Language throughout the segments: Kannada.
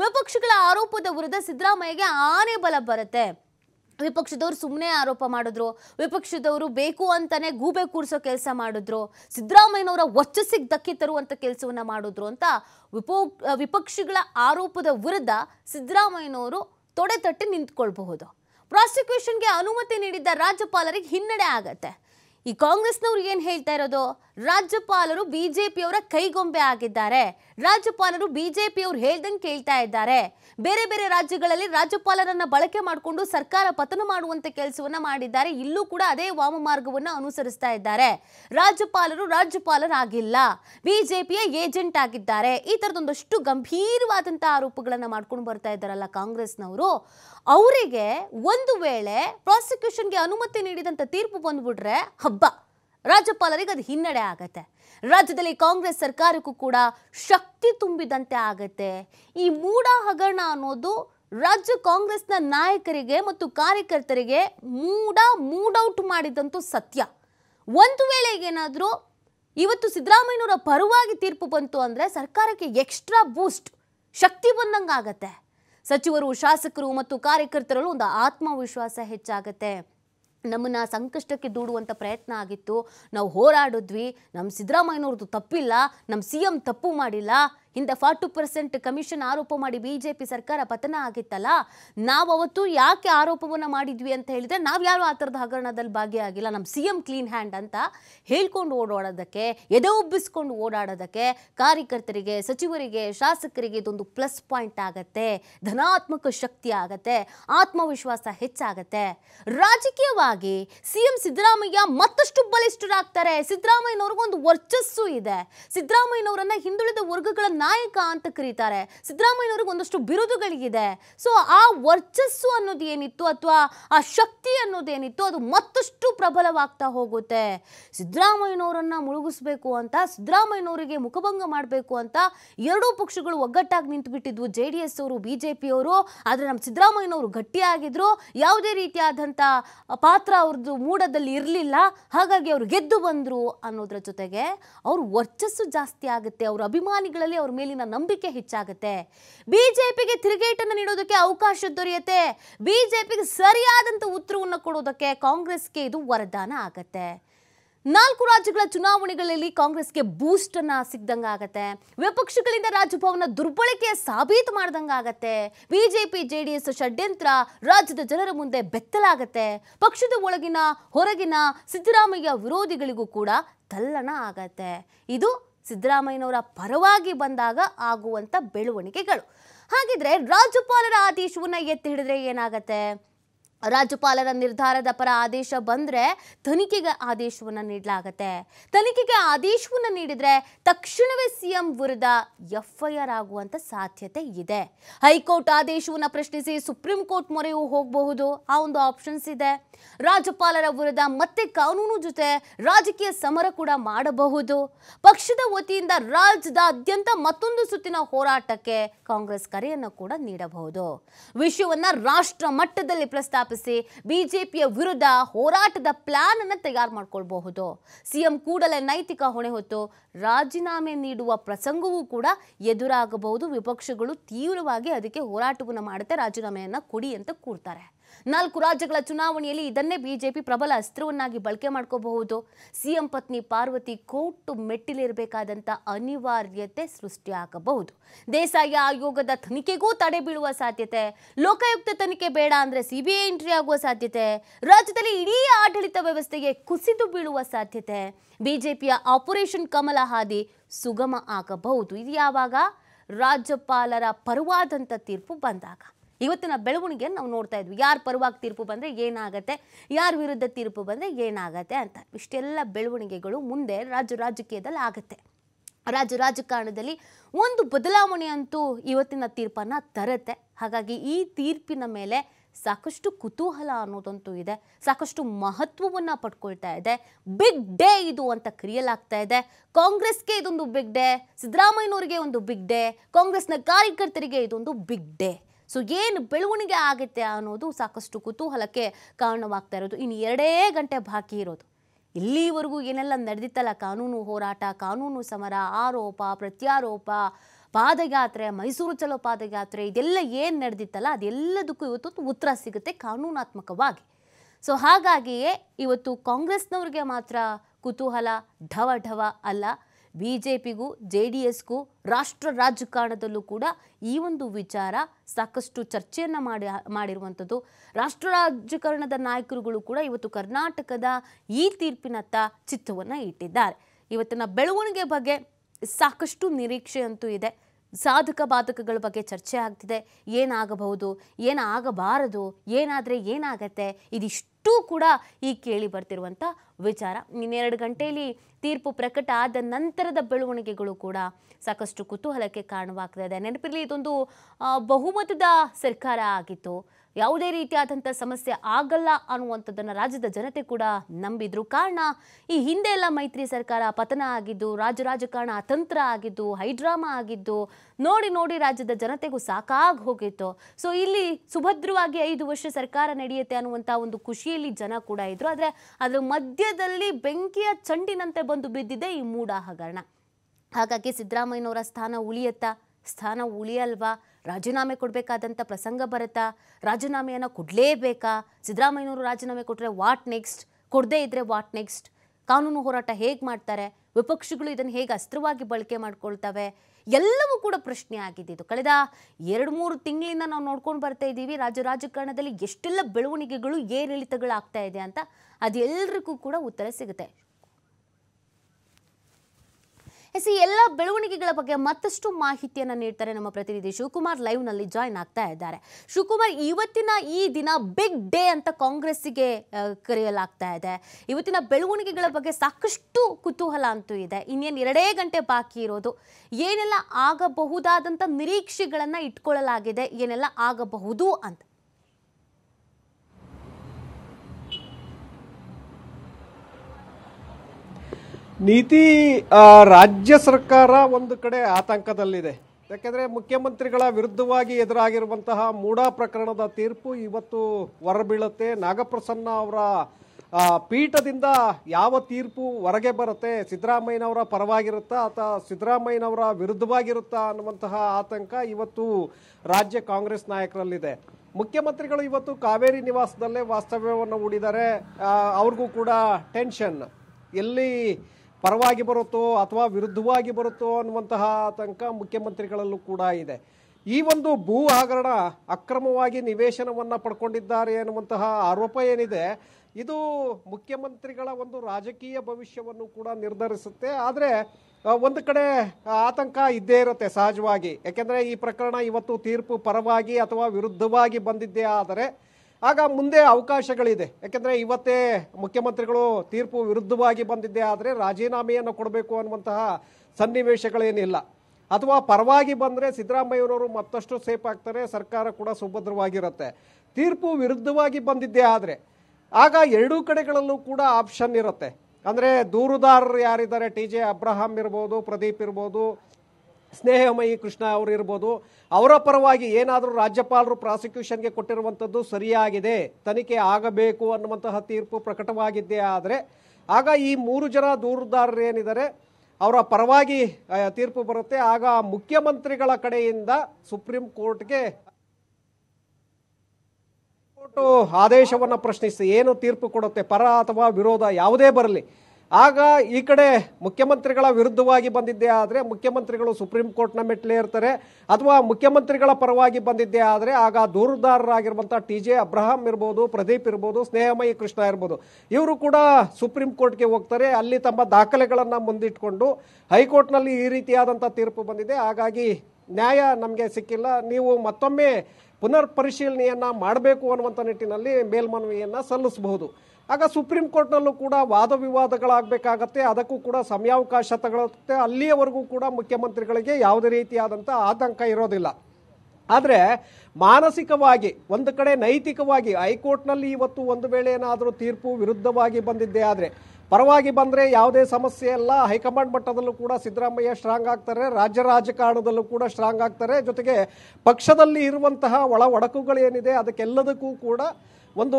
ವಿಪಕ್ಷಗಳ ಆರೋಪದ ವಿರುದ್ಧ ಸಿದ್ದರಾಮಯ್ಯಗೆ ಆನೆ ಬಲ ಬರುತ್ತೆ ವಿಪಕ್ಷದವರು ಸುಮ್ಮನೆ ಆರೋಪ ಮಾಡಿದ್ರು ವಿಪಕ್ಷದವರು ಬೇಕು ಅಂತಾನೆ ಗೂಬೆ ಕೂರಿಸೋ ಕೆಲಸ ಮಾಡಿದ್ರು ಸಿದ್ದರಾಮಯ್ಯನವರ ವರ್ಚಸ್ಸಿಗೆ ಧಕ್ಕೆ ತರುವಂಥ ಕೆಲಸವನ್ನು ಮಾಡಿದ್ರು ಅಂತ ವಿಪೋ ವಿಪಕ್ಷಗಳ ಆರೋಪದ ವಿರುದ್ಧ ಸಿದ್ದರಾಮಯ್ಯನವರು ತೊಡೆ ತಟ್ಟಿ ನಿಂತ್ಕೊಳ್ಬಹುದು ಪ್ರಾಸಿಕ್ಯೂಷನ್ಗೆ ಅನುಮತಿ ನೀಡಿದ್ದ ರಾಜ್ಯಪಾಲರಿಗೆ ಹಿನ್ನಡೆ ಆಗತ್ತೆ ಈ ಕಾಂಗ್ರೆಸ್ನವ್ರು ಏನು ಹೇಳ್ತಾ ಇರೋದು ರಾಜ್ಯಪಾಲರು ಬಿಜೆಪಿಯವರ ಕೈಗೊಂಬೆ ಆಗಿದ್ದಾರೆ ರಾಜ್ಯಪಾಲರು ಬಿಜೆಪಿಯವರು ಹೇಳ್ದಂಗೆ ಕೇಳ್ತಾ ಇದ್ದಾರೆ ಬೇರೆ ಬೇರೆ ರಾಜ್ಯಗಳಲ್ಲಿ ರಾಜ್ಯಪಾಲರನ್ನ ಬಳಕೆ ಮಾಡಿಕೊಂಡು ಸರ್ಕಾರ ಪತನ ಮಾಡುವಂತ ಕೆಲಸವನ್ನ ಮಾಡಿದ್ದಾರೆ ಇಲ್ಲೂ ಕೂಡ ಅದೇ ವಾಮ ಅನುಸರಿಸ್ತಾ ಇದ್ದಾರೆ ರಾಜ್ಯಪಾಲರು ರಾಜ್ಯಪಾಲರಾಗಿಲ್ಲ ಬಿಜೆಪಿಯ ಏಜೆಂಟ್ ಆಗಿದ್ದಾರೆ ಈ ತರದೊಂದಷ್ಟು ಗಂಭೀರವಾದಂತಹ ಆರೋಪಗಳನ್ನ ಮಾಡ್ಕೊಂಡು ಬರ್ತಾ ಇದ್ದಾರಲ್ಲ ಕಾಂಗ್ರೆಸ್ನವರು ಅವರಿಗೆ ಒಂದು ವೇಳೆ ಪ್ರಾಸಿಕ್ಯೂಷನ್ಗೆ ಅನುಮತಿ ನೀಡಿದಂತ ತೀರ್ಪು ಬಂದ್ಬಿಟ್ರೆ ಹಬ್ಬ ರಾಜ್ಯಪಾಲರಿಗೆ ಅದು ಹಿನ್ನಡೆ ಆಗತ್ತೆ ರಾಜ್ಯದಲ್ಲಿ ಕಾಂಗ್ರೆಸ್ ಸರ್ಕಾರಕ್ಕೂ ಕೂಡ ಶಕ್ತಿ ತುಂಬಿದಂತೆ ಆಗತ್ತೆ ಈ ಮೂಡ ಹಗರಣ ಅನ್ನೋದು ರಾಜ್ಯ ಕಾಂಗ್ರೆಸ್ನ ನಾಯಕರಿಗೆ ಮತ್ತು ಕಾರ್ಯಕರ್ತರಿಗೆ ಮೂಡ ಮೂಡೌಟ್ ಮಾಡಿದಂತೂ ಸತ್ಯ ಒಂದು ವೇಳೆ ಏನಾದರೂ ಇವತ್ತು ಸಿದ್ದರಾಮಯ್ಯನವರ ಪರವಾಗಿ ತೀರ್ಪು ಬಂತು ಅಂದರೆ ಸರ್ಕಾರಕ್ಕೆ ಎಕ್ಸ್ಟ್ರಾ ಬೂಸ್ಟ್ ಶಕ್ತಿ ಬಂದಂಗಾಗತ್ತೆ ಸಚಿವರು ಶಾಸಕರು ಮತ್ತು ಕಾರ್ಯಕರ್ತರಲ್ಲೂ ಒಂದು ಆತ್ಮವಿಶ್ವಾಸ ಹೆಚ್ಚಾಗತ್ತೆ ನಮ್ಮನ್ನು ಸಂಕಷ್ಟಕ್ಕೆ ದೂಡುವಂಥ ಪ್ರಯತ್ನ ಆಗಿತ್ತು ನಾವು ಹೋರಾಡಿದ್ವಿ ನಮ್ಮ ಸಿದ್ದರಾಮಯ್ಯನವ್ರದ್ದು ತಪ್ಪಿಲ್ಲ ನಮ್ಮ ಸಿ ಎಮ್ ತಪ್ಪು ಮಾಡಿಲ್ಲ ಹಿಂದೆ ಫಾರ್ಟಿ ಪರ್ಸೆಂಟ್ ಕಮಿಷನ್ ಆರೋಪ ಮಾಡಿ ಬಿಜೆಪಿ ಸರ್ಕಾರ ಪತನ ಆಗಿತ್ತಲ್ಲ ನಾವು ಅವತ್ತು ಯಾಕೆ ಆರೋಪವನ್ನು ಮಾಡಿದ್ವಿ ಅಂತ ಹೇಳಿದ್ರೆ ನಾವು ಯಾರು ಆ ಥರದ ಹಗರಣದಲ್ಲಿ ಭಾಗಿಯಾಗಿಲ್ಲ ನಮ್ಮ ಸಿ ಎಂ ಕ್ಲೀನ್ ಹ್ಯಾಂಡ್ ಅಂತ ಹೇಳ್ಕೊಂಡು ಓಡಾಡೋದಕ್ಕೆ ಎದೆ ಒಬ್ಬಿಸ್ಕೊಂಡು ಓಡಾಡೋದಕ್ಕೆ ಕಾರ್ಯಕರ್ತರಿಗೆ ಸಚಿವರಿಗೆ ಶಾಸಕರಿಗೆ ಇದೊಂದು ಪ್ಲಸ್ ಪಾಯಿಂಟ್ ಆಗತ್ತೆ ಧನಾತ್ಮಕ ಶಕ್ತಿ ಆಗತ್ತೆ ಆತ್ಮವಿಶ್ವಾಸ ಹೆಚ್ಚಾಗತ್ತೆ ರಾಜಕೀಯವಾಗಿ ಸಿ ಎಂ ಸಿದ್ದರಾಮಯ್ಯ ಮತ್ತಷ್ಟು ಬಲಿಷ್ಠರಾಗ್ತಾರೆ ಸಿದ್ದರಾಮಯ್ಯನವ್ರಿಗೊಂದು ವರ್ಚಸ್ಸು ಇದೆ ಸಿದ್ದರಾಮಯ್ಯನವರನ್ನ ಹಿಂದುಳಿದ ವರ್ಗಗಳ ನಾಯಕ ಅಂತ ಕರೀತಾರೆ ಸಿದ್ದರಾಮಯ್ಯನವ್ರಿಗೆ ಒಂದಷ್ಟು ಬಿರುದುಗಳಿಗಿದೆ ಸೊ ಆ ವರ್ಚಸ್ಸು ಅನ್ನೋದು ಏನಿತ್ತು ಅಥವಾ ಆ ಶಕ್ತಿ ಅನ್ನೋದೇನಿತ್ತು ಅದು ಮತ್ತಷ್ಟು ಪ್ರಬಲವಾಗ್ತಾ ಹೋಗುತ್ತೆ ಸಿದ್ಧರಾಮಯ್ಯನವರನ್ನ ಮುಳುಗಿಸ್ಬೇಕು ಅಂತ ಸಿದ್ದರಾಮಯ್ಯನವರಿಗೆ ಮುಖಭಂಗ ಮಾಡಬೇಕು ಅಂತ ಎರಡೂ ಪಕ್ಷಗಳು ಒಗ್ಗಟ್ಟಾಗಿ ಬಿಟ್ಟಿದ್ವು ಜೆ ಡಿ ಎಸ್ ಅವರು ಬಿ ಜೆ ಪಿಯವರು ಆದರೆ ನಮ್ಮ ಸಿದ್ದರಾಮಯ್ಯನವರು ಗಟ್ಟಿಯಾಗಿದ್ರು ಯಾವುದೇ ರೀತಿಯಾದಂಥ ಪಾತ್ರ ಅವ್ರದ್ದು ಮೂಡದಲ್ಲಿ ಇರಲಿಲ್ಲ ಹಾಗಾಗಿ ಅವರು ಗೆದ್ದು ಬಂದರು ಅನ್ನೋದ್ರ ಜೊತೆಗೆ ಅವ್ರ ವರ್ಚಸ್ಸು ಜಾಸ್ತಿ ಆಗುತ್ತೆ ಅವ್ರ ಅಭಿಮಾನಿಗಳಲ್ಲಿ ಅವ್ರ ಅವ್ರ ಮೇಲಿನ ನಂಬಿಕೆ ಹೆಚ್ಚಾಗುತ್ತೆ ಬಿಜೆಪಿಗೆ ತಿರುಗೇಟನ್ನು ನೀಡೋದಕ್ಕೆ ಅವಕಾಶ ದೊರೆಯುತ್ತೆ ಬಿಜೆಪಿಗೆ ಸರಿಯಾದಂಥ ಉತ್ತರವನ್ನು ಕೊಡೋದಕ್ಕೆ ಕಾಂಗ್ರೆಸ್ಗೆ ಇದು ವರದಾನ ಆಗತ್ತೆ ನಾಲ್ಕು ರಾಜ್ಯಗಳ ಚುನಾವಣೆಗಳಲ್ಲಿ ಕಾಂಗ್ರೆಸ್ಗೆ ಬೂಸ್ಟ್ ಅನ್ನ ಆಗತ್ತೆ ವಿಪಕ್ಷಗಳಿಂದ ರಾಜ್ಯಭವನ ದುರ್ಬಳಕೆ ಸಾಬೀತು ಮಾಡ್ದಂಗೆ ಆಗತ್ತೆ ಬಿಜೆಪಿ ಜೆ ಡಿ ಎಸ್ ಷಡ್ಯಂತ್ರ ರಾಜ್ಯದ ಜನರ ಮುಂದೆ ಬೆತ್ತಲಾಗತ್ತೆ ಪಕ್ಷದ ಒಳಗಿನ ಹೊರಗಿನ ಸಿದ್ದರಾಮಯ್ಯ ವಿರೋಧಿಗಳಿಗೂ ಕೂಡ ತಲ್ಲಣ ಆಗತ್ತೆ ಇದು ಸಿದ್ದರಾಮಯ್ಯನವರ ಪರವಾಗಿ ಬಂದಾಗ ಆಗುವಂಥ ಬೆಳವಣಿಗೆಗಳು ಹಾಗಿದ್ರೆ ರಾಜ್ಯಪಾಲರ ಆದೇಶವನ್ನು ಎತ್ತಿ ಹಿಡಿದ್ರೆ ಏನಾಗತ್ತೆ ರಾಜ್ಯಪಾಲರ ನಿರ್ಧಾರದ ಪರ ಆದೇಶ ಬಂದರೆ ತನಿಖೆಗೆ ಆದೇಶವನ್ನು ನೀಡಲಾಗತ್ತೆ ತನಿಖೆಗೆ ಆದೇಶವನ್ನು ನೀಡಿದರೆ ತಕ್ಷಣವೇ ಸಿಎಂ ವಿರುದ್ಧ ಎಫ್ಐಆರ್ ಆಗುವಂಥ ಸಾಧ್ಯತೆ ಇದೆ ಹೈಕೋರ್ಟ್ ಆದೇಶವನ್ನು ಪ್ರಶ್ನಿಸಿ ಸುಪ್ರೀಂ ಕೋರ್ಟ್ ಮೊರೆಯೂ ಹೋಗಬಹುದು ಆ ಒಂದು ಆಪ್ಷನ್ಸ್ ಇದೆ ರಾಜ್ಯಪಾಲರ ವಿರುದ್ಧ ಮತ್ತೆ ಕಾನೂನು ಜೊತೆ ರಾಜಕೀಯ ಸಮರ ಕೂಡ ಮಾಡಬಹುದು ಪಕ್ಷದ ವತಿಯಿಂದ ರಾಜ್ಯದಾದ್ಯಂತ ಮತ್ತೊಂದು ಸುತ್ತಿನ ಹೋರಾಟಕ್ಕೆ ಕಾಂಗ್ರೆಸ್ ಕರೆಯನ್ನು ಕೂಡ ನೀಡಬಹುದು ವಿಷಯವನ್ನು ರಾಷ್ಟ್ರ ಮಟ್ಟದಲ್ಲಿ ಪ್ರಸ್ತಾಪ ಪ್ರಸ್ತಾಪಿಸಿ ಬಿಜೆಪಿಯ ವಿರುದ್ಧ ಹೋರಾಟದ ಪ್ಲಾನ್ ಅನ್ನು ತಯಾರು ಮಾಡಿಕೊಳ್ಬಹುದು ಸಿಎಂ ಕೂಡಲೇ ನೈತಿಕ ಹೊಣೆ ಹೊತ್ತು ರಾಜೀನಾಮೆ ನೀಡುವ ಪ್ರಸಂಗವೂ ಕೂಡ ಎದುರಾಗಬಹುದು ವಿಪಕ್ಷಗಳು ತೀವ್ರವಾಗಿ ಅದಕ್ಕೆ ಹೋರಾಟವನ್ನು ಮಾಡುತ್ತೆ ರಾಜೀನಾಮೆಯನ್ನು ಕೊಡಿ ಅಂತ ಕೂರ್ತಾರೆ ನಾಲ್ಕು ರಾಜ್ಯಗಳ ಚುನಾವಣೆಯಲ್ಲಿ ಇದನ್ನೇ ಬಿಜೆಪಿ ಪ್ರಬಲ ಅಸ್ತ್ರವನ್ನಾಗಿ ಬಳಕೆ ಮಾಡ್ಕೋಬಹುದು ಸಿಎಂ ಪತ್ನಿ ಪಾರ್ವತಿ ಕೋಟು ಮೆಟ್ಟಿಲಿರಬೇಕಾದಂಥ ಅನಿವಾರ್ಯತೆ ಸೃಷ್ಟಿಯಾಗಬಹುದು ದೇಸಾಯಿ ಆಯೋಗದ ತನಿಖೆಗೂ ತಡೆ ಬೀಳುವ ಸಾಧ್ಯತೆ ಲೋಕಾಯುಕ್ತ ತನಿಖೆ ಬೇಡ ಅಂದರೆ ಸಿಬಿಐ ಎಂಟ್ರಿ ಆಗುವ ಸಾಧ್ಯತೆ ರಾಜ್ಯದಲ್ಲಿ ಇಡೀ ಆಡಳಿತ ವ್ಯವಸ್ಥೆಗೆ ಕುಸಿದು ಬೀಳುವ ಸಾಧ್ಯತೆ ಬಿಜೆಪಿಯ ಆಪರೇಷನ್ ಕಮಲ ಹಾದಿ ಸುಗಮ ಆಗಬಹುದು ಇದು ಯಾವಾಗ ರಾಜ್ಯಪಾಲರ ಪರವಾದಂಥ ತೀರ್ಪು ಬಂದಾಗ ಇವತ್ತಿನ ಬೆಳವಣಿಗೆಯನ್ನು ನಾವು ನೋಡ್ತಾ ಇದ್ವಿ ಯಾರು ಪರವಾಗಿ ತೀರ್ಪು ಬಂದರೆ ಏನಾಗುತ್ತೆ ಯಾರ ವಿರುದ್ಧ ತೀರ್ಪು ಬಂದರೆ ಏನಾಗುತ್ತೆ ಅಂತ ಇಷ್ಟೆಲ್ಲ ಬೆಳವಣಿಗೆಗಳು ಮುಂದೆ ರಾಜ್ಯ ರಾಜಕೀಯದಲ್ಲಿ ಆಗುತ್ತೆ ರಾಜ್ಯ ರಾಜಕಾರಣದಲ್ಲಿ ಒಂದು ಬದಲಾವಣೆ ಅಂತೂ ಇವತ್ತಿನ ತೀರ್ಪನ್ನು ತರುತ್ತೆ ಹಾಗಾಗಿ ಈ ತೀರ್ಪಿನ ಮೇಲೆ ಸಾಕಷ್ಟು ಕುತೂಹಲ ಅನ್ನೋದಂತೂ ಇದೆ ಸಾಕಷ್ಟು ಮಹತ್ವವನ್ನು ಪಡ್ಕೊಳ್ತಾ ಇದೆ ಬಿಗ್ ಡೇ ಇದು ಅಂತ ಕರೆಯಲಾಗ್ತಾ ಇದೆ ಕಾಂಗ್ರೆಸ್ಗೆ ಇದೊಂದು ಬಿಗ್ ಡೇ ಸಿದ್ದರಾಮಯ್ಯನವರಿಗೆ ಒಂದು ಬಿಗ್ ಡೇ ಕಾಂಗ್ರೆಸ್ನ ಕಾರ್ಯಕರ್ತರಿಗೆ ಇದೊಂದು ಬಿಗ್ ಡೇ ಸೊ ಏನು ಬೆಳವಣಿಗೆ ಆಗುತ್ತೆ ಅನ್ನೋದು ಸಾಕಷ್ಟು ಕುತೂಹಲಕ್ಕೆ ಕಾರಣವಾಗ್ತಾ ಇರೋದು ಇನ್ನು ಎರಡೇ ಗಂಟೆ ಬಾಕಿ ಇರೋದು ಇಲ್ಲಿವರೆಗೂ ಏನೆಲ್ಲ ನಡೆದಿತ್ತಲ್ಲ ಕಾನೂನು ಹೋರಾಟ ಕಾನೂನು ಸಮರ ಆರೋಪ ಪ್ರತ್ಯಾರೋಪ ಪಾದಯಾತ್ರೆ ಮೈಸೂರು ಚಲೋ ಪಾದಯಾತ್ರೆ ಇದೆಲ್ಲ ಏನು ನಡೆದಿತ್ತಲ್ಲ ಅದೆಲ್ಲದಕ್ಕೂ ಇವತ್ತು ಉತ್ತರ ಸಿಗುತ್ತೆ ಕಾನೂನಾತ್ಮಕವಾಗಿ ಸೊ ಹಾಗಾಗಿಯೇ ಇವತ್ತು ಕಾಂಗ್ರೆಸ್ನವ್ರಿಗೆ ಮಾತ್ರ ಕುತೂಹಲ ಢವ ಢವ ಅಲ್ಲ ಬಿ ಜೆ ಪಿಗೂ ಜೆ ಡಿ ಎಸ್ಗೂ ರಾಷ್ಟ್ರ ರಾಜಕಾರಣದಲ್ಲೂ ಕೂಡ ಈ ಒಂದು ವಿಚಾರ ಸಾಕಷ್ಟು ಚರ್ಚೆಯನ್ನು ಮಾಡಿ ಮಾಡಿರುವಂಥದ್ದು ರಾಷ್ಟ್ರ ರಾಜಕಾರಣದ ನಾಯಕರುಗಳು ಕೂಡ ಇವತ್ತು ಕರ್ನಾಟಕದ ಈ ತೀರ್ಪಿನತ್ತ ಚಿತ್ತವನ್ನು ಇಟ್ಟಿದ್ದಾರೆ ಇವತ್ತಿನ ಬೆಳವಣಿಗೆ ಬಗ್ಗೆ ಸಾಕಷ್ಟು ನಿರೀಕ್ಷೆ ಇದೆ ಸಾಧಕ ಬಾಧಕಗಳ ಬಗ್ಗೆ ಚರ್ಚೆ ಆಗ್ತಿದೆ ಏನಾಗಬಹುದು ಏನಾಗಬಾರದು ಏನಾದರೆ ಏನಾಗತ್ತೆ ಇದಿಷ್ಟು ಕೂಡ ಈ ಕೇಳಿ ಬರ್ತಿರುವಂಥ ವಿಚಾರ ಇನ್ನೆರಡು ಗಂಟೆಯಲ್ಲಿ ತೀರ್ಪು ಪ್ರಕಟ ಆದ ನಂತರದ ಬೆಳವಣಿಗೆಗಳು ಕೂಡ ಸಾಕಷ್ಟು ಕುತೂಹಲಕ್ಕೆ ಕಾರಣವಾಗ್ತಾ ಇದೆ ನೆನಪಿರಲಿ ಇದೊಂದು ಬಹುಮತದ ಸರ್ಕಾರ ಆಗಿತ್ತು ಯಾವುದೇ ರೀತಿಯಾದಂಥ ಸಮಸ್ಯೆ ಆಗಲ್ಲ ಅನ್ನುವಂಥದ್ದನ್ನು ರಾಜ್ಯದ ಜನತೆ ಕೂಡ ನಂಬಿದ್ರು ಕಾರಣ ಈ ಹಿಂದೆ ಎಲ್ಲ ಮೈತ್ರಿ ಸರ್ಕಾರ ಪತನ ಆಗಿದ್ದು ರಾಜ್ಯ ರಾಜಕಾರಣ ಅತಂತ್ರ ಆಗಿದ್ದು ಹೈಡ್ರಾಮಾ ಆಗಿದ್ದು ನೋಡಿ ನೋಡಿ ರಾಜ್ಯದ ಜನತೆಗೂ ಸಾಕಾಗಿ ಹೋಗಿತ್ತು ಸೊ ಇಲ್ಲಿ ಸುಭದ್ರವಾಗಿ ಐದು ವರ್ಷ ಸರ್ಕಾರ ನಡೆಯುತ್ತೆ ಅನ್ನುವಂಥ ಒಂದು ಖುಷಿಯಲ್ಲಿ ಜನ ಕೂಡ ಇದ್ರು ಆದರೆ ಅದರ ಮಧ್ಯದಲ್ಲಿ ಬೆಂಕಿಯ ಚಂಡಿನಂತೆ ಬಂದು ಬಿದ್ದಿದೆ ಈ ಮೂಡ ಹಗರಣ ಹಾಗಾಗಿ ಸಿದ್ದರಾಮಯ್ಯನವರ ಸ್ಥಾನ ಉಳಿಯತ್ತಾ ಸ್ಥಾನ ಉಳಿಯಲ್ವಾ ರಾಜೀನಾಮೆ ಕೊಡಬೇಕಾದಂಥ ಪ್ರಸಂಗ ಬರುತ್ತಾ ರಾಜೀನಾಮೆಯನ್ನು ಕೊಡಲೇಬೇಕಾ ಸಿದ್ದರಾಮಯ್ಯನವರು ರಾಜೀನಾಮೆ ಕೊಟ್ಟರೆ ವಾಟ್ ನೆಕ್ಸ್ಟ್ ಕೊಡದೇ ಇದ್ದರೆ ವಾಟ್ ನೆಕ್ಸ್ಟ್ ಕಾನೂನು ಹೋರಾಟ ಹೇಗೆ ಮಾಡ್ತಾರೆ ವಿಪಕ್ಷಗಳು ಇದನ್ನು ಹೇಗೆ ಅಸ್ತ್ರವಾಗಿ ಬಳಕೆ ಮಾಡ್ಕೊಳ್ತವೆ ಎಲ್ಲವೂ ಕೂಡ ಪ್ರಶ್ನೆ ಆಗಿದೆ ಕಳೆದ ಎರಡು ಮೂರು ತಿಂಗಳಿಂದ ನಾವು ನೋಡ್ಕೊಂಡು ಬರ್ತಾ ಇದ್ದೀವಿ ರಾಜ ರಾಜಕಾರಣದಲ್ಲಿ ಎಷ್ಟೆಲ್ಲ ಬೆಳವಣಿಗೆಗಳು ಏರಿಳಿತಗಳು ಆಗ್ತಾ ಇದೆ ಅಂತ ಅದೆಲ್ಲರಿಗೂ ಕೂಡ ಉತ್ತರ ಸಿಗುತ್ತೆ ಎಸ್ ಈ ಎಲ್ಲ ಬೆಳವಣಿಗೆಗಳ ಬಗ್ಗೆ ಮತ್ತಷ್ಟು ಮಾಹಿತಿಯನ್ನು ನೀಡ್ತಾರೆ ನಮ್ಮ ಪ್ರತಿನಿಧಿ ಶಿವಕುಮಾರ್ ಲೈವ್ನಲ್ಲಿ ಜಾಯ್ನ್ ಆಗ್ತಾ ಇದ್ದಾರೆ ಶಿವಕುಮಾರ್ ಇವತ್ತಿನ ಈ ದಿನ ಬಿಗ್ ಡೇ ಅಂತ ಕಾಂಗ್ರೆಸ್ಸಿಗೆ ಕರೆಯಲಾಗ್ತಾ ಇದೆ ಇವತ್ತಿನ ಬೆಳವಣಿಗೆಗಳ ಬಗ್ಗೆ ಸಾಕಷ್ಟು ಕುತೂಹಲ ಅಂತೂ ಇದೆ ಇನ್ನೇನು ಎರಡೇ ಗಂಟೆ ಬಾಕಿ ಇರೋದು ಏನೆಲ್ಲ ಆಗಬಹುದಾದಂಥ ನಿರೀಕ್ಷೆಗಳನ್ನು ಇಟ್ಕೊಳ್ಳಲಾಗಿದೆ ಏನೆಲ್ಲ ಆಗಬಹುದು ಅಂತ ನೀತಿ ರಾಜ್ಯ ಸರ್ಕಾರ ಒಂದು ಕಡೆ ಆತಂಕದಲ್ಲಿದೆ ಯಾಕೆಂದರೆ ಮುಖ್ಯಮಂತ್ರಿಗಳ ವಿರುದ್ಧವಾಗಿ ಎದುರಾಗಿರುವಂತಹ ಮೂಡಾ ಪ್ರಕರಣದ ತೀರ್ಪು ಇವತ್ತು ಹೊರಬೀಳುತ್ತೆ ನಾಗಪ್ರಸನ್ನ ಅವರ ಪೀಠದಿಂದ ಯಾವ ತೀರ್ಪು ಹೊರಗೆ ಬರುತ್ತೆ ಸಿದ್ದರಾಮಯ್ಯನವರ ಪರವಾಗಿರುತ್ತಾ ಅಥವಾ ಸಿದ್ದರಾಮಯ್ಯನವರ ವಿರುದ್ಧವಾಗಿರುತ್ತಾ ಅನ್ನುವಂತಹ ಆತಂಕ ಇವತ್ತು ರಾಜ್ಯ ಕಾಂಗ್ರೆಸ್ ನಾಯಕರಲ್ಲಿದೆ ಮುಖ್ಯಮಂತ್ರಿಗಳು ಇವತ್ತು ಕಾವೇರಿ ನಿವಾಸದಲ್ಲೇ ವಾಸ್ತವ್ಯವನ್ನು ಹೂಡಿದ್ದಾರೆ ಅವ್ರಿಗೂ ಕೂಡ ಟೆನ್ಷನ್ ಎಲ್ಲಿ ಪರವಾಗಿ ಬರುತ್ತೋ ಅಥವಾ ವಿರುದ್ಧವಾಗಿ ಬರುತ್ತೋ ಅನ್ನುವಂತಹ ಆತಂಕ ಮುಖ್ಯಮಂತ್ರಿಗಳಲ್ಲೂ ಕೂಡ ಇದೆ ಈ ಒಂದು ಭೂ ಹಗರಣ ಅಕ್ರಮವಾಗಿ ನಿವೇಶನವನ್ನು ಪಡ್ಕೊಂಡಿದ್ದಾರೆ ಎನ್ನುವಂತಹ ಆರೋಪ ಏನಿದೆ ಇದು ಮುಖ್ಯಮಂತ್ರಿಗಳ ಒಂದು ರಾಜಕೀಯ ಭವಿಷ್ಯವನ್ನು ಕೂಡ ನಿರ್ಧರಿಸುತ್ತೆ ಆದರೆ ಒಂದು ಕಡೆ ಆತಂಕ ಇದ್ದೇ ಇರುತ್ತೆ ಸಹಜವಾಗಿ ಯಾಕೆಂದರೆ ಈ ಪ್ರಕರಣ ಇವತ್ತು ತೀರ್ಪು ಪರವಾಗಿ ಅಥವಾ ವಿರುದ್ಧವಾಗಿ ಬಂದಿದ್ದೇ ಆದರೆ ಆಗ ಮುಂದೆ ಅವಕಾಶಗಳಿದೆ ಯಾಕೆಂದರೆ ಇವತ್ತೇ ಮುಖ್ಯಮಂತ್ರಿಗಳು ತೀರ್ಪು ವಿರುದ್ಧವಾಗಿ ಬಂದಿದ್ದೆ ಆದರೆ ರಾಜೀನಾಮೆಯನ್ನು ಕೊಡಬೇಕು ಅನ್ನುವಂತಹ ಸನ್ನಿವೇಶಗಳೇನಿಲ್ಲ ಅಥವಾ ಪರವಾಗಿ ಬಂದರೆ ಸಿದ್ದರಾಮಯ್ಯನವರು ಮತ್ತಷ್ಟು ಸೇಫ್ ಆಗ್ತಾರೆ ಸರ್ಕಾರ ಕೂಡ ಸುಭದ್ರವಾಗಿರುತ್ತೆ ತೀರ್ಪು ವಿರುದ್ಧವಾಗಿ ಬಂದಿದ್ದೇ ಆದರೆ ಆಗ ಎರಡೂ ಕಡೆಗಳಲ್ಲೂ ಕೂಡ ಆಪ್ಷನ್ ಇರುತ್ತೆ ಅಂದರೆ ದೂರುದಾರರು ಯಾರಿದ್ದಾರೆ ಟಿ ಜೆ ಅಬ್ರಹಾಂ ಇರ್ಬೋದು ಪ್ರದೀಪ್ ಇರ್ಬೋದು ಸ್ನೇಹಮಯಿ ಕೃಷ್ಣ ಅವರು ಇರ್ಬೋದು ಅವರ ಪರವಾಗಿ ಏನಾದರೂ ರಾಜ್ಯಪಾಲರು ಪ್ರಾಸಿಕ್ಯೂಷನ್ಗೆ ಕೊಟ್ಟಿರುವಂಥದ್ದು ಸರಿಯಾಗಿದೆ ತನಿಖೆ ಆಗಬೇಕು ಅನ್ನುವಂತಹ ತೀರ್ಪು ಪ್ರಕಟವಾಗಿದ್ದೇ ಆದರೆ ಆಗ ಈ ಮೂರು ಜನ ದೂರುದಾರರು ಏನಿದ್ದಾರೆ ಅವರ ಪರವಾಗಿ ತೀರ್ಪು ಬರುತ್ತೆ ಆಗ ಮುಖ್ಯಮಂತ್ರಿಗಳ ಕಡೆಯಿಂದ ಸುಪ್ರೀಂ ಕೋರ್ಟ್ಗೆ ಕೋರ್ಟು ಆದೇಶವನ್ನು ಪ್ರಶ್ನಿಸಿ ಏನು ತೀರ್ಪು ಕೊಡುತ್ತೆ ಪರ ಅಥವಾ ವಿರೋಧ ಯಾವುದೇ ಬರಲಿ ಆಗ ಈ ಕಡೆ ಮುಖ್ಯಮಂತ್ರಿಗಳ ವಿರುದ್ಧವಾಗಿ ಬಂದಿದ್ದೇ ಆದರೆ ಮುಖ್ಯಮಂತ್ರಿಗಳು ಸುಪ್ರೀಂ ಕೋರ್ಟ್ನ ಮೆಟ್ಟಲೇ ಇರ್ತಾರೆ ಅಥವಾ ಮುಖ್ಯಮಂತ್ರಿಗಳ ಪರವಾಗಿ ಬಂದಿದ್ದೇ ಆದರೆ ಆಗ ದೂರುದಾರರಾಗಿರುವಂಥ ಟಿ ಜೆ ಅಬ್ರಹಾಂ ಇರ್ಬೋದು ಪ್ರದೀಪ್ ಇರ್ಬೋದು ಸ್ನೇಹಮಯಿ ಕೃಷ್ಣ ಇರ್ಬೋದು ಇವರು ಕೂಡ ಸುಪ್ರೀಂ ಕೋರ್ಟ್ಗೆ ಹೋಗ್ತಾರೆ ಅಲ್ಲಿ ತಮ್ಮ ದಾಖಲೆಗಳನ್ನು ಮುಂದಿಟ್ಕೊಂಡು ಹೈಕೋರ್ಟ್ನಲ್ಲಿ ಈ ರೀತಿಯಾದಂಥ ತೀರ್ಪು ಬಂದಿದೆ ಹಾಗಾಗಿ ನ್ಯಾಯ ನಮಗೆ ಸಿಕ್ಕಿಲ್ಲ ನೀವು ಮತ್ತೊಮ್ಮೆ ಪುನರ್ ಪರಿಶೀಲನೆಯನ್ನು ಮಾಡಬೇಕು ಅನ್ನುವಂಥ ನಿಟ್ಟಿನಲ್ಲಿ ಮೇಲ್ಮನವಿಯನ್ನು ಸಲ್ಲಿಸಬಹುದು ಆಗ ಸುಪ್ರೀಂ ಕೋರ್ಟ್ನಲ್ಲೂ ಕೂಡ ವಾದ ವಿವಾದಗಳಾಗಬೇಕಾಗತ್ತೆ ಅದಕ್ಕೂ ಕೂಡ ಸಮಯಾವಕಾಶ ತಗೊಳ್ಳುತ್ತೆ ಅಲ್ಲಿಯವರೆಗೂ ಕೂಡ ಮುಖ್ಯಮಂತ್ರಿಗಳಿಗೆ ಯಾವುದೇ ರೀತಿಯಾದಂಥ ಆತಂಕ ಇರೋದಿಲ್ಲ ಆದರೆ ಮಾನಸಿಕವಾಗಿ ಒಂದು ಕಡೆ ನೈತಿಕವಾಗಿ ಹೈಕೋರ್ಟ್ನಲ್ಲಿ ಇವತ್ತು ಒಂದು ವೇಳೆ ಏನಾದರೂ ತೀರ್ಪು ವಿರುದ್ಧವಾಗಿ ಬಂದಿದ್ದೇ ಆದರೆ ಪರವಾಗಿ ಬಂದರೆ ಯಾವುದೇ ಸಮಸ್ಯೆ ಇಲ್ಲ ಹೈಕಮಾಂಡ್ ಮಟ್ಟದಲ್ಲೂ ಕೂಡ ಸಿದ್ದರಾಮಯ್ಯ ಸ್ಟ್ರಾಂಗ್ ಆಗ್ತಾರೆ ರಾಜ್ಯ ರಾಜಕಾರಣದಲ್ಲೂ ಕೂಡ ಸ್ಟ್ರಾಂಗ್ ಆಗ್ತಾರೆ ಜೊತೆಗೆ ಪಕ್ಷದಲ್ಲಿ ಇರುವಂತಹ ಒಳ ಒಡಕುಗಳೇನಿದೆ ಅದಕ್ಕೆಲ್ಲದಕ್ಕೂ ಕೂಡ ಒಂದು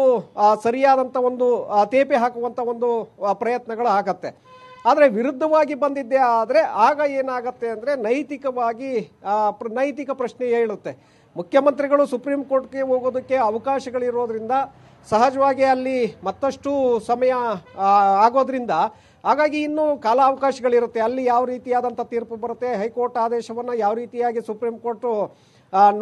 ಸರಿಯಾದಂಥ ಒಂದು ತೇಪೆ ಹಾಕುವಂಥ ಒಂದು ಪ್ರಯತ್ನಗಳು ಆಗತ್ತೆ ಆದರೆ ವಿರುದ್ಧವಾಗಿ ಬಂದಿದ್ದೆ ಆದರೆ ಆಗ ಏನಾಗತ್ತೆ ಅಂದರೆ ನೈತಿಕವಾಗಿ ನೈತಿಕ ಪ್ರಶ್ನೆ ಹೇಳುತ್ತೆ ಮುಖ್ಯಮಂತ್ರಿಗಳು ಸುಪ್ರೀಂ ಕೋರ್ಟ್ಗೆ ಹೋಗೋದಕ್ಕೆ ಅವಕಾಶಗಳಿರೋದ್ರಿಂದ ಸಹಜವಾಗಿ ಅಲ್ಲಿ ಮತ್ತಷ್ಟು ಸಮಯ ಆಗೋದ್ರಿಂದ ಹಾಗಾಗಿ ಇನ್ನೂ ಕಾಲಾವಕಾಶಗಳಿರುತ್ತೆ ಅಲ್ಲಿ ಯಾವ ರೀತಿಯಾದಂಥ ತೀರ್ಪು ಬರುತ್ತೆ ಹೈಕೋರ್ಟ್ ಆದೇಶವನ್ನು ಯಾವ ರೀತಿಯಾಗಿ ಸುಪ್ರೀಂ ಕೋರ್ಟು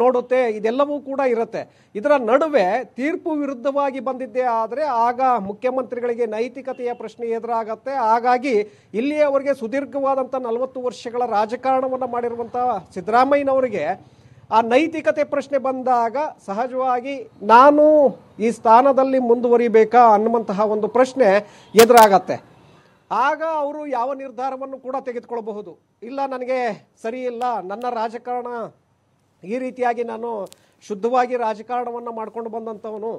ನೋಡುತ್ತೆ ಇದೆಲ್ಲವೂ ಕೂಡ ಇರುತ್ತೆ ಇದರ ನಡುವೆ ತೀರ್ಪು ವಿರುದ್ಧವಾಗಿ ಬಂದಿದ್ದೇ ಆದರೆ ಆಗ ಮುಖ್ಯಮಂತ್ರಿಗಳಿಗೆ ನೈತಿಕತೆಯ ಪ್ರಶ್ನೆ ಎದುರಾಗತ್ತೆ ಹಾಗಾಗಿ ಇಲ್ಲಿಯವರೆಗೆ ಸುದೀರ್ಘವಾದಂಥ ನಲವತ್ತು ವರ್ಷಗಳ ರಾಜಕಾರಣವನ್ನು ಮಾಡಿರುವಂಥ ಸಿದ್ದರಾಮಯ್ಯನವರಿಗೆ ಆ ನೈತಿಕತೆ ಪ್ರಶ್ನೆ ಬಂದಾಗ ಸಹಜವಾಗಿ ನಾನು ಈ ಸ್ಥಾನದಲ್ಲಿ ಮುಂದುವರಿಬೇಕಾ ಅನ್ನುವಂತಹ ಒಂದು ಪ್ರಶ್ನೆ ಎದುರಾಗತ್ತೆ ಆಗ ಅವರು ಯಾವ ನಿರ್ಧಾರವನ್ನು ಕೂಡ ತೆಗೆದುಕೊಳ್ಳಬಹುದು ಇಲ್ಲ ನನಗೆ ಸರಿ ಇಲ್ಲ ನನ್ನ ರಾಜಕಾರಣ ಈ ರೀತಿಯಾಗಿ ನಾನು ಶುದ್ಧವಾಗಿ ರಾಜಕಾರಣವನ್ನು ಮಾಡಿಕೊಂಡು ಬಂದಂಥವನು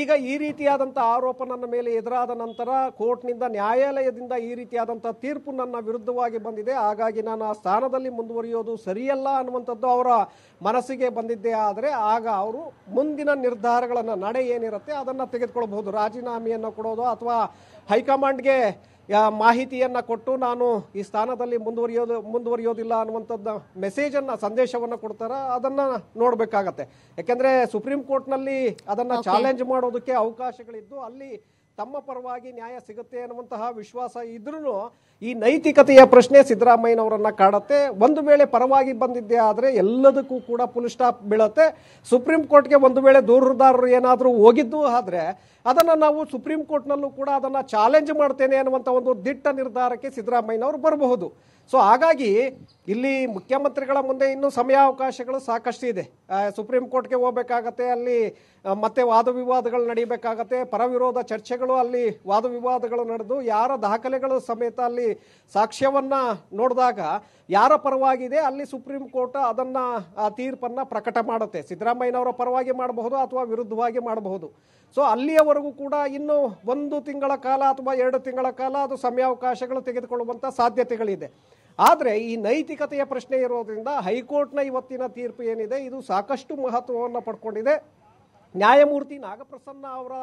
ಈಗ ಈ ರೀತಿಯಾದಂಥ ಆರೋಪ ನನ್ನ ಮೇಲೆ ಎದುರಾದ ನಂತರ ಕೋರ್ಟ್ನಿಂದ ನ್ಯಾಯಾಲಯದಿಂದ ಈ ರೀತಿಯಾದಂಥ ತೀರ್ಪು ನನ್ನ ವಿರುದ್ಧವಾಗಿ ಬಂದಿದೆ ಹಾಗಾಗಿ ನಾನು ಆ ಸ್ಥಾನದಲ್ಲಿ ಮುಂದುವರಿಯೋದು ಸರಿಯಲ್ಲ ಅನ್ನುವಂಥದ್ದು ಅವರ ಮನಸ್ಸಿಗೆ ಬಂದಿದ್ದೇ ಆದರೆ ಆಗ ಅವರು ಮುಂದಿನ ನಿರ್ಧಾರಗಳನ್ನು ನಡೆ ಏನಿರುತ್ತೆ ಅದನ್ನು ತೆಗೆದುಕೊಳ್ಬಹುದು ರಾಜೀನಾಮೆಯನ್ನು ಕೊಡೋದು ಅಥವಾ ಹೈಕಮಾಂಡ್ಗೆ ಯಾ ಮಾಹಿತಿಯನ್ನು ಕೊಟ್ಟು ನಾನು ಈ ಸ್ಥಾನದಲ್ಲಿ ಮುಂದುವರಿಯೋದು ಮುಂದುವರಿಯೋದಿಲ್ಲ ಅನ್ನುವಂಥದ್ದು ಮೆಸೇಜನ್ನು ಸಂದೇಶವನ್ನು ಕೊಡ್ತಾರ ಅದನ್ನು ನೋಡಬೇಕಾಗತ್ತೆ ಯಾಕೆಂದರೆ ಸುಪ್ರೀಂ ಕೋರ್ಟ್ನಲ್ಲಿ ಅದನ್ನು ಚಾಲೆಂಜ್ ಮಾಡೋದಕ್ಕೆ ಅವಕಾಶಗಳಿದ್ದು ಅಲ್ಲಿ ತಮ್ಮ ಪರವಾಗಿ ನ್ಯಾಯ ಸಿಗುತ್ತೆ ಅನ್ನುವಂತಹ ವಿಶ್ವಾಸ ಇದ್ರೂ ಈ ನೈತಿಕತೆಯ ಪ್ರಶ್ನೆ ಸಿದ್ದರಾಮಯ್ಯನವರನ್ನ ಕಾಡುತ್ತೆ ಒಂದು ವೇಳೆ ಪರವಾಗಿ ಬಂದಿದ್ದೆ ಆದರೆ ಎಲ್ಲದಕ್ಕೂ ಕೂಡ ಫುಲ್ ಸ್ಟಾಪ್ ಬೀಳತ್ತೆ ಸುಪ್ರೀಂ ಕೋರ್ಟ್ಗೆ ಒಂದು ವೇಳೆ ದೂರದಾರರು ಏನಾದರೂ ಹೋಗಿದ್ದು ಆದರೆ ಅದನ್ನು ನಾವು ಸುಪ್ರೀಂ ಕೋರ್ಟ್ನಲ್ಲೂ ಕೂಡ ಅದನ್ನು ಚಾಲೆಂಜ್ ಮಾಡ್ತೇನೆ ಅನ್ನುವಂಥ ಒಂದು ದಿಟ್ಟ ನಿರ್ಧಾರಕ್ಕೆ ಸಿದ್ದರಾಮಯ್ಯನವರು ಬರಬಹುದು ಸೊ ಹಾಗಾಗಿ ಇಲ್ಲಿ ಮುಖ್ಯಮಂತ್ರಿಗಳ ಮುಂದೆ ಇನ್ನೂ ಸಮಯಾವಕಾಶಗಳು ಸಾಕಷ್ಟು ಇದೆ ಸುಪ್ರೀಂ ಕೋರ್ಟ್ಗೆ ಹೋಗಬೇಕಾಗತ್ತೆ ಅಲ್ಲಿ ಮತ್ತೆ ವಾದ ವಿವಾದಗಳು ನಡೀಬೇಕಾಗತ್ತೆ ಪರವಿರೋಧ ಚರ್ಚೆಗಳು ಅಲ್ಲಿ ವಾದ ವಿವಾದಗಳು ನಡೆದು ಯಾರ ದಾಖಲೆಗಳು ಸಮೇತ ಅಲ್ಲಿ ಸಾಕ್ಷ್ಯವನ್ನು ನೋಡಿದಾಗ ಯಾರ ಪರವಾಗಿದೆ ಅಲ್ಲಿ ಸುಪ್ರೀಂ ಕೋರ್ಟ್ ಅದನ್ನು ಆ ತೀರ್ಪನ್ನು ಪ್ರಕಟ ಮಾಡುತ್ತೆ ಸಿದ್ದರಾಮಯ್ಯನವರ ಪರವಾಗಿ ಮಾಡಬಹುದು ಅಥವಾ ವಿರುದ್ಧವಾಗಿ ಮಾಡಬಹುದು ಸೊ ಅಲ್ಲಿಯವರೆಗೂ ಕೂಡ ಇನ್ನು ಒಂದು ತಿಂಗಳ ಕಾಲ ಅಥವಾ ಎರಡು ತಿಂಗಳ ಕಾಲ ಅದು ಸಮಯಾವಕಾಶಗಳು ತೆಗೆದುಕೊಳ್ಳುವಂಥ ಸಾಧ್ಯತೆಗಳಿದೆ ಆದರೆ ಈ ನೈತಿಕತೆಯ ಪ್ರಶ್ನೆ ಇರೋದ್ರಿಂದ ಹೈಕೋರ್ಟ್ನ ಇವತ್ತಿನ ತೀರ್ಪು ಏನಿದೆ ಇದು ಸಾಕಷ್ಟು ಮಹತ್ವವನ್ನು ಪಡ್ಕೊಂಡಿದೆ ನ್ಯಾಯಮೂರ್ತಿ ನಾಗಪ್ರಸನ್ನ ಅವರ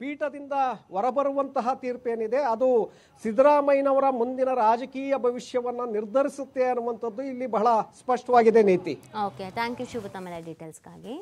ಪೀಠದಿಂದ ಹೊರಬರುವಂತಹ ತೀರ್ಪೇನಿದೆ ಅದು ಸಿದ್ದರಾಮಯ್ಯನವರ ಮುಂದಿನ ರಾಜಕೀಯ ಭವಿಷ್ಯವನ್ನು ನಿರ್ಧರಿಸುತ್ತೆ ಅನ್ನುವಂಥದ್ದು ಇಲ್ಲಿ ಬಹಳ ಸ್ಪಷ್ಟವಾಗಿದೆ ನೀತಿ ಓಕೆ ಥ್ಯಾಂಕ್ ಯು ಶುಭ ತಮ್ಮ ಡೀಟೇಲ್ಸ್ಗಾಗಿ